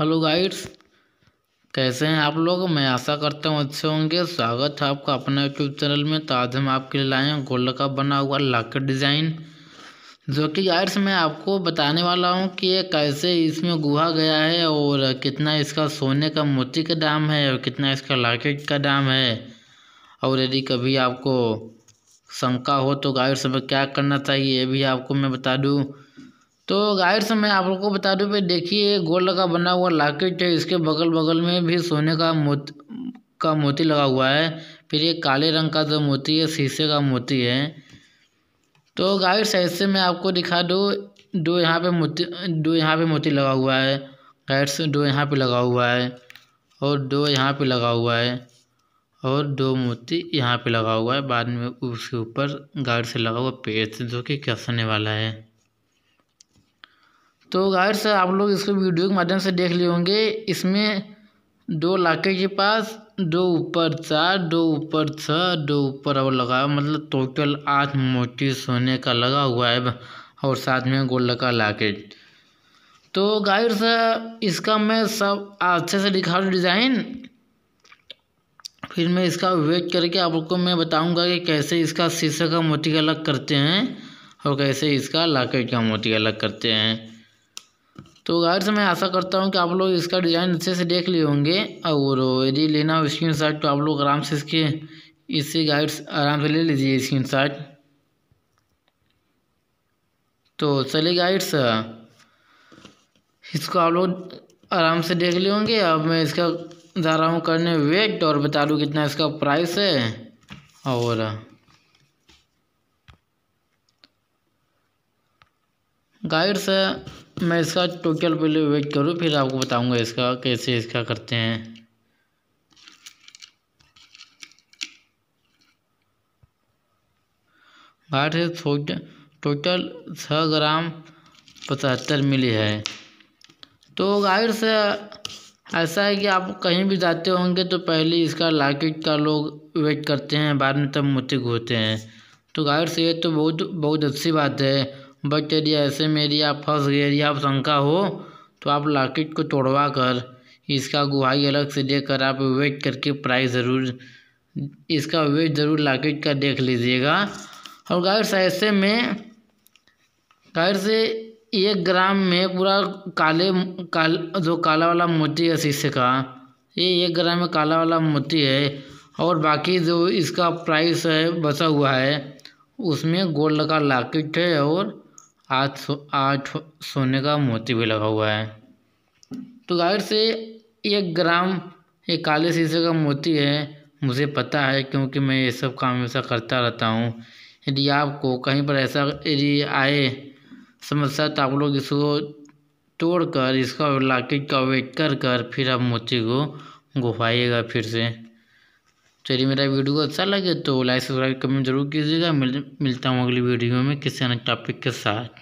hello guides कैसे हैं आप लोग मैं आशा करता हूँ अच्छे होंगे स्वागत है आपका अपना यूट्यूब चैनल में तो आज हम आपके लिए लाए हैं गोल्ड का बना हुआ लाकर डिज़ाइन जो कि गाइड्स मैं आपको बताने वाला हूँ कि ये कैसे इसमें गुहा गया है और कितना इसका सोने का मोती का दाम है और कितना इसका लाकेट का दाम है और यदि कभी आपको शंका हो तो गाइड्स में क्या करना चाहिए ये भी आपको मैं बता दूँ तो गायर से तो मैं आप लोग को बता दूँ भाई देखिए गोल्ड का बना हुआ लाकेट है इसके बगल बगल में भी सोने का मोत का मोती लगा हुआ है फिर ये काले रंग का जो मोती है शीशे का मोती है तो गाइड साइड से मैं आपको दिखा दूँ दो यहाँ पे मोती दो यहाँ पे मोती लगा हुआ है गाइड से दो यहाँ पे लगा हुआ है और दो यहाँ पे लगा हुआ है और दो मोती यहाँ पे लगा हुआ है बाद में उसके ऊपर गाइड से लगा हुआ पेड़ से जो कि कसने वाला है तो से आप लोग इसको वीडियो के माध्यम से देख लिए होंगे इसमें दो लाके के पास दो ऊपर चार दो ऊपर छः दो ऊपर और लगा मतलब टोटल आठ मोटी सोने का लगा हुआ है और साथ में गोल्ड का लाकेट तो गायर्स इसका मैं सब अच्छे से दिखा रहा डिज़ाइन फिर मैं इसका वेट करके आपको मैं बताऊंगा कि कैसे इसका शीशे का मोती अलग करते हैं और कैसे इसका लाकेट का मोती अलग करते हैं तो गाइड से मैं आशा करता हूँ कि आप लोग इसका डिज़ाइन अच्छे से देख लिए होंगे और यदि लेना हो स्क्रीन तो आप लोग आराम से इसके इससे गाइड्स आराम से ले लीजिए स्क्रीन तो चलिए गाइड्स इसको आप लोग आराम से देख लिए होंगे अब मैं इसका जा रहा हूँ करने वेट और बता दूँ कितना इसका प्राइस है और गाइड्स मैं इसका टोटल पहले वेट करूँ फिर आपको बताऊँगा इसका कैसे इसका करते हैं बाहर से टोटल छः ग्राम पचहत्तर मिली है तो गाइड से ऐसा है कि आप कहीं भी जाते होंगे तो पहले इसका लाकेट का लोग वेट करते हैं बाद में तब मोती घोते हैं तो गाइड से ये तो बहुत बहुत अच्छी बात है बट यदि ऐसे मेरी आप फंस गए यदि आप शंका हो तो आप लॉकेट को तोड़वा कर इसका गुहाई अलग से देकर आप वेट करके प्राइस ज़रूर इसका वेट ज़रूर लॉकेट का देख लीजिएगा और से ऐसे में गायर से एक ग्राम में पूरा काले काल जो काला वाला मोती है शीशे का ये एक ग्राम में काला वाला मोती है और बाकी जो इसका प्राइस है बचा हुआ है उसमें गोल्ड का लॉकेट है और आठ सो आठ सोने का मोती भी लगा हुआ है तो गायर से एक ग्राम ये काले शीशे का मोती है मुझे पता है क्योंकि मैं ये सब काम ऐसा करता रहता हूँ यदि आपको कहीं पर ऐसा यदि आए समस्या तो आप लोग इसको तोड़ कर इसका लाके का वेट कर कर फिर आप मोती को गुफाइएगा फिर से चलिए मेरा वीडियो अच्छा लगे तो लाइक सब्सक्राइब कमेंट जरूर कीजिएगा मिल मिलता हूँ अगली वीडियो में किसी अन्य टॉपिक के साथ